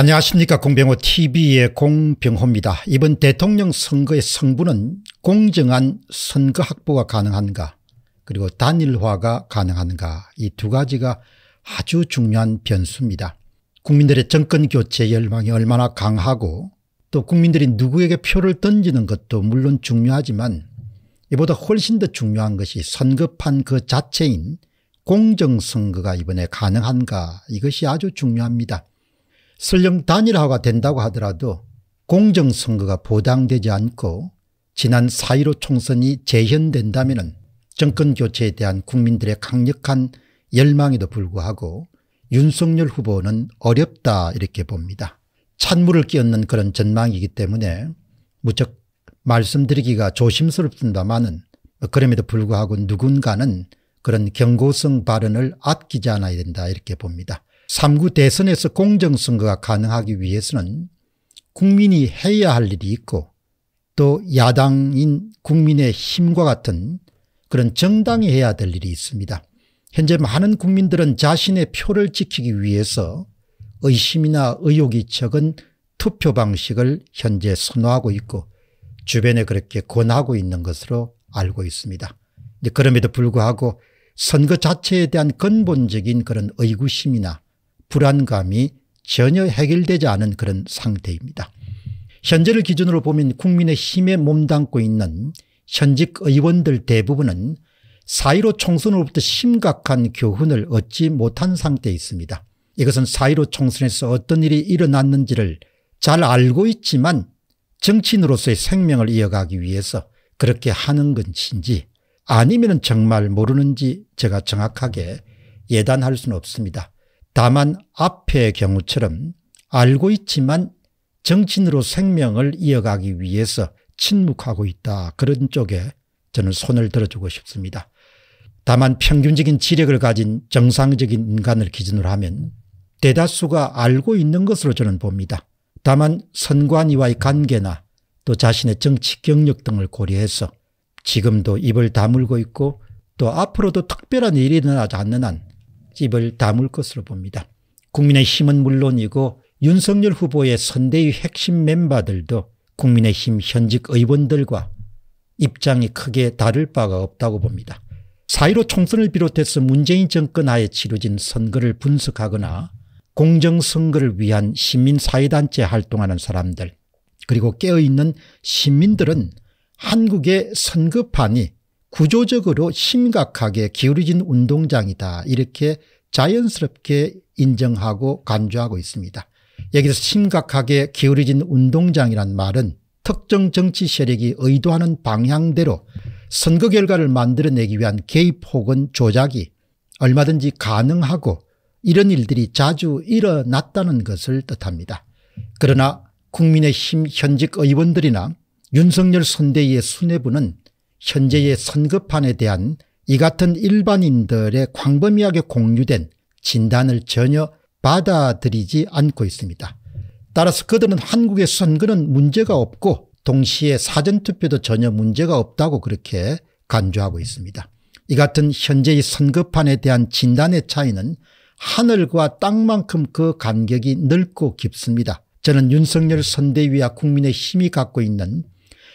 안녕하십니까 공병호TV의 공병호입니다. 이번 대통령 선거의 성분은 공정한 선거 확보가 가능한가 그리고 단일화가 가능한가 이 두 가지가 아주 중요한 변수입니다. 국민들의 정권교체 열망이 얼마나 강하고 또 국민들이 누구에게 표를 던지는 것도 물론 중요하지만 이보다 훨씬 더 중요한 것이 선거판 그 자체인 공정선거가 이번에 가능한가 이것이 아주 중요합니다. 설령 단일화가 된다고 하더라도 공정선거가 보장되지 않고 지난 4.15 총선이 재현된다면 정권교체에 대한 국민들의 강력한 열망에도 불구하고 윤석열 후보는 어렵다 이렇게 봅니다. 찬물을 끼얹는 그런 전망이기 때문에 무척 말씀드리기가 조심스럽습니다마는 그럼에도 불구하고 누군가는 그런 경고성 발언을 아끼지 않아야 된다 이렇게 봅니다. 3구 대선에서 공정선거가 가능하기 위해서는 국민이 해야 할 일이 있고 또 야당인 국민의 힘과 같은 그런 정당이 해야 될 일이 있습니다. 현재 많은 국민들은 자신의 표를 지키기 위해서 의심이나 의욕이 적은 투표 방식을 현재 선호하고 있고 주변에 그렇게 권하고 있는 것으로 알고 있습니다. 그럼에도 불구하고 선거 자체에 대한 근본적인 그런 의구심이나 불안감이 전혀 해결되지 않은 그런 상태입니다. 현재를 기준으로 보면 국민의 힘에 몸담고 있는 현직 의원들 대부분은 사이로 총선으로부터 심각한 교훈을 얻지 못한 상태에 있습니다. 이것은 사이로 총선에서 어떤 일이 일어났는지를 잘 알고 있지만 정치인으로서의 생명을 이어가기 위해서 그렇게 하는 것인지 아니면 정말 모르는지 제가 정확하게 예단할 수는 없습니다. 다만 앞의 경우처럼 알고 있지만 정치인으로 생명을 이어가기 위해서 침묵하고 있다. 그런 쪽에 저는 손을 들어주고 싶습니다. 다만 평균적인 지력을 가진 정상적인 인간을 기준으로 하면 대다수가 알고 있는 것으로 저는 봅니다. 다만 선관위와의 관계나 또 자신의 정치 경력 등을 고려해서 지금도 입을 다물고 있고 또 앞으로도 특별한 일이 일어나지 않는 한 집을 담을 것으로 봅니다. 국민의힘은 물론이고 윤석열 후보의 선대위 핵심 멤버들도 국민의힘 현직 의원들과 입장이 크게 다를 바가 없다고 봅니다. 4.15 총선을 비롯해서 문재인 정권 하에 치러진 선거를 분석하거나 공정선거를 위한 시민사회단체 활동하는 사람들 그리고 깨어있는 시민들은 한국의 선거판이 구조적으로 심각하게 기울어진 운동장이다 이렇게 자연스럽게 인정하고 간주하고 있습니다. 여기서 심각하게 기울어진 운동장이란 말은 특정 정치 세력이 의도하는 방향대로 선거 결과를 만들어내기 위한 개입 혹은 조작이 얼마든지 가능하고 이런 일들이 자주 일어났다는 것을 뜻합니다. 그러나 국민의힘 현직 의원들이나 윤석열 선대위의 수뇌부는 현재의 선거판에 대한 이 같은 일반인들의 광범위하게 공유된 진단을 전혀 받아들이지 않고 있습니다. 따라서 그들은 한국의 선거는 문제가 없고 동시에 사전투표도 전혀 문제가 없다고 그렇게 간주하고 있습니다. 이 같은 현재의 선거판에 대한 진단의 차이는 하늘과 땅만큼 그 간격이 넓고 깊습니다. 저는 윤석열 선대위와 국민의 힘이 갖고 있는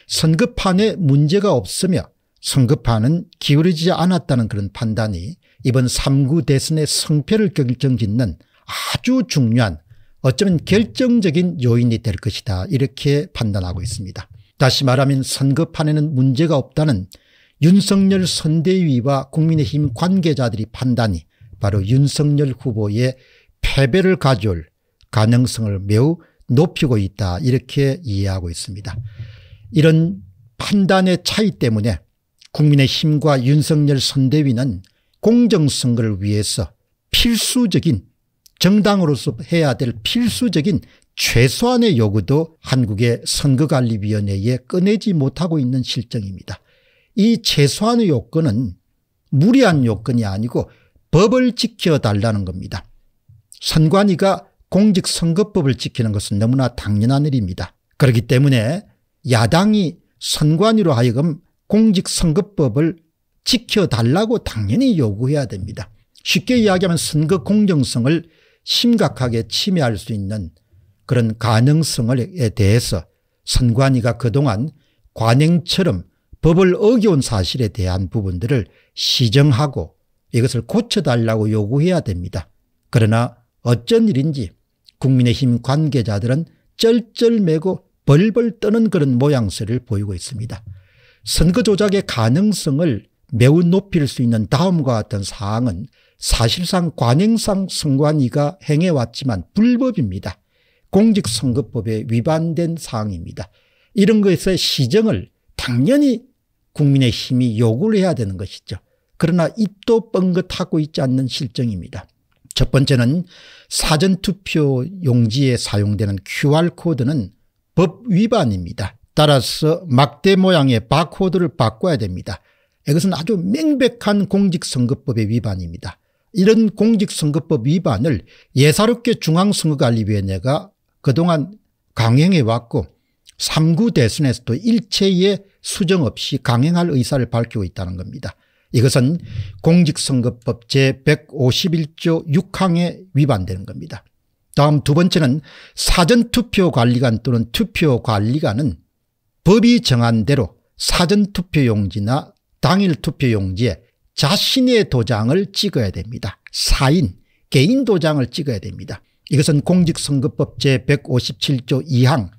선급판에 문제가 없으며 선급판은 기울이지 않았다는 그런 판단이 이번 3구 대선의 성패를 결정짓는 아주 중요한 어쩌면 결정적인 요인이 될 것이다 이렇게 판단하고 있습니다. 다시 말하면 선거판에는 문제가 없다는 윤석열 선대위와 국민의힘 관계자들이 판단이 바로 윤석열 후보의 패배를 가져올 가능성을 매우 높이고 있다 이렇게 이해하고 있습니다. 이런 판단의 차이 때문에 국민의힘과 윤석열 선대위는 공정선거를 위해서 필수적인 정당으로서 해야 될 필수적인 최소한의 요구도 한국의 선거관리위원회에 꺼내지 못하고 있는 실정입니다. 이 최소한의 요건은 무리한 요건이 아니고 법을 지켜달라는 겁니다. 선관위가 공직선거법을 지키는 것은 너무나 당연한 일입니다. 그렇기 때문에 야당이 선관위로 하여금 공직선거법을 지켜달라고 당연히 요구해야 됩니다. 쉽게 이야기하면 선거 공정성을 심각하게 침해할 수 있는 그런 가능성에 대해서 선관위가 그동안 관행처럼 법을 어겨온 사실에 대한 부분들을 시정하고 이것을 고쳐달라고 요구해야 됩니다. 그러나 어쩐 일인지 국민의힘 관계자들은 쩔쩔매고 벌벌 떠는 그런 모양새를 보이고 있습니다. 선거 조작의 가능성을 매우 높일 수 있는 다음과 같은 사항은 사실상 관행상 선관위가 행해왔지만 불법입니다. 공직선거법에 위반된 사항입니다. 이런 것의 시정을 당연히 국민의힘이 요구를 해야 되는 것이죠. 그러나 입도 뻥긋하고 있지 않는 실정입니다. 첫 번째는 사전투표 용지에 사용되는 QR코드는 법 위반입니다. 따라서 막대 모양의 바코드를 바꿔야 됩니다. 이것은 아주 명백한 공직선거법의 위반입니다. 이런 공직선거법 위반을 예사롭게 중앙선거관리위원회가 그동안 강행해왔고 3구 대선에서도 일체의 수정 없이 강행할 의사를 밝히고 있다는 겁니다. 이것은 공직선거법 제151조 6항에 위반되는 겁니다. 다음 두 번째는 사전투표관리관 또는 투표관리관은 법이 정한 대로 사전투표용지나 당일투표용지에 자신의 도장을 찍어야 됩니다. 사인 개인 도장을 찍어야 됩니다. 이것은 공직선거법 제157조 2항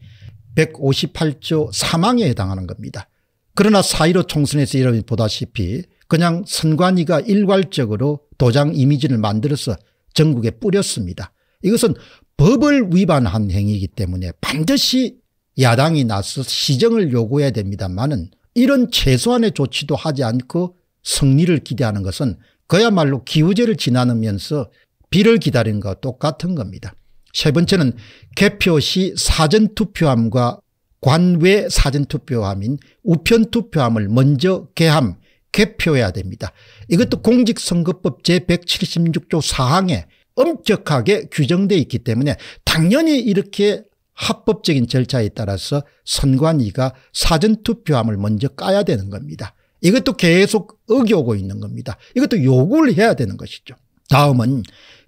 158조 3항에 해당하는 겁니다. 그러나 사1로 총선에서 여러분이 보다시피 그냥 선관위가 일괄적으로 도장 이미지를 만들어서 전국에 뿌렸습니다. 이것은 법을 위반한 행위이기 때문에 반드시 야당이 나서 시정을 요구해야 됩니다만은 이런 최소한의 조치도 하지 않고 승리를 기대하는 것은 그야말로 기우제를 지나면서 비를 기다리는 것과 똑같은 겁니다. 세 번째는 개표 시 사전투표함과 관외 사전투표함인 우편투표함을 먼저 개함, 개표해야 됩니다. 이것도 공직선거법 제176조 4항에 엄격하게 규정되어 있기 때문에 당연히 이렇게 합법적인 절차에 따라서 선관위가 사전투표함을 먼저 까야 되는 겁니다. 이것도 계속 어겨오고 있는 겁니다. 이것도 요구를 해야 되는 것이죠. 다음은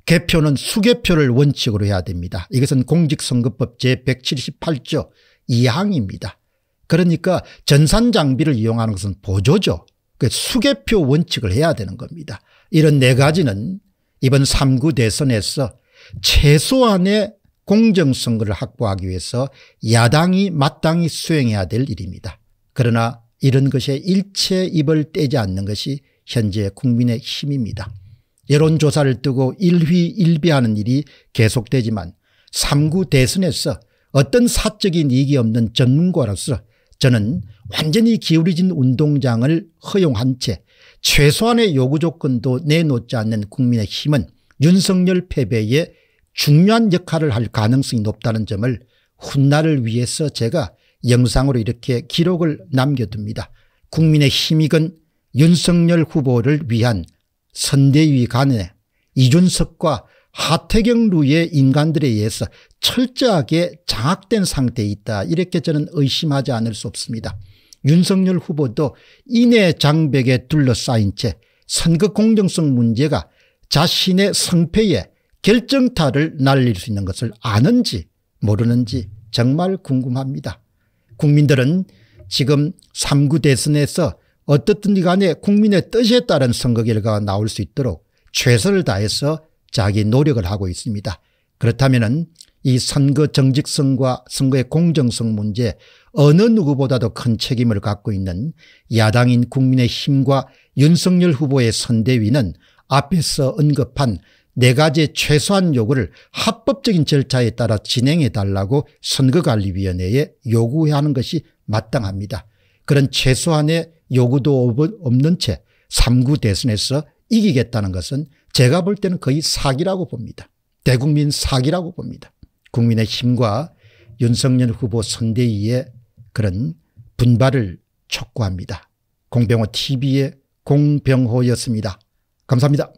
개표는 수개표를 원칙으로 해야 됩니다. 이것은 공직선거법 제178조 2항입니다. 그러니까 전산장비를 이용하는 것은 보조죠. 그 수개표 원칙을 해야 되는 겁니다. 이런 네 가지는 이번 3구 대선에서 최소한의 공정선거를 확보하기 위해서 야당이 마땅히 수행해야 될 일입니다. 그러나 이런 것에 일체 입을 떼지 않는 것이 현재 국민의 힘입니다. 여론조사를 뜨고 일휘일비하는 일이 계속되지만 3구 대선에서 어떤 사적인 이익이 없는 전문가로서 저는 완전히 기울어진 운동장을 허용한 채 최소한의 요구 조건도 내놓지 않는 국민의힘은 윤석열 패배에 중요한 역할을 할 가능성이 높다는 점을 훗날을 위해서 제가 영상으로 이렇게 기록을 남겨둡니다. 국민의힘이건 윤석열 후보를 위한 선대위 간의 이준석과 하태경 루의 인간들에 의해서 철저하게 장악된 상태에 있다 이렇게 저는 의심하지 않을 수 없습니다. 윤석열 후보도 이내 장벽에 둘러싸인 채 선거 공정성 문제가 자신의 성패에 결정타를 날릴 수 있는 것을 아는지 모르는지 정말 궁금합니다. 국민들은 지금 3구 대선에서 어떻든 지 간에 국민의 뜻에 따른 선거 결과가 나올 수 있도록 최선을 다해서 자기 노력을 하고 있습니다. 그렇다면 이 선거 정직성과 선거의 공정성 문제 어느 누구보다도 큰 책임을 갖고 있는 야당인 국민의힘과 윤석열 후보의 선대위는 앞에서 언급한 네가지 최소한 요구를 합법적인 절차에 따라 진행해 달라고 선거관리위원회에 요구해 하는 것이 마땅합니다. 그런 최소한의 요구도 없는 채 3구 대선에서 이기겠다는 것은 제가 볼 때는 거의 사기라고 봅니다. 대국민 사기라고 봅니다. 국민의힘과 윤석열 후보 선대위의 그런 분발을 촉구합니다. 공병호 TV의 공병호였습니다. 감사합니다.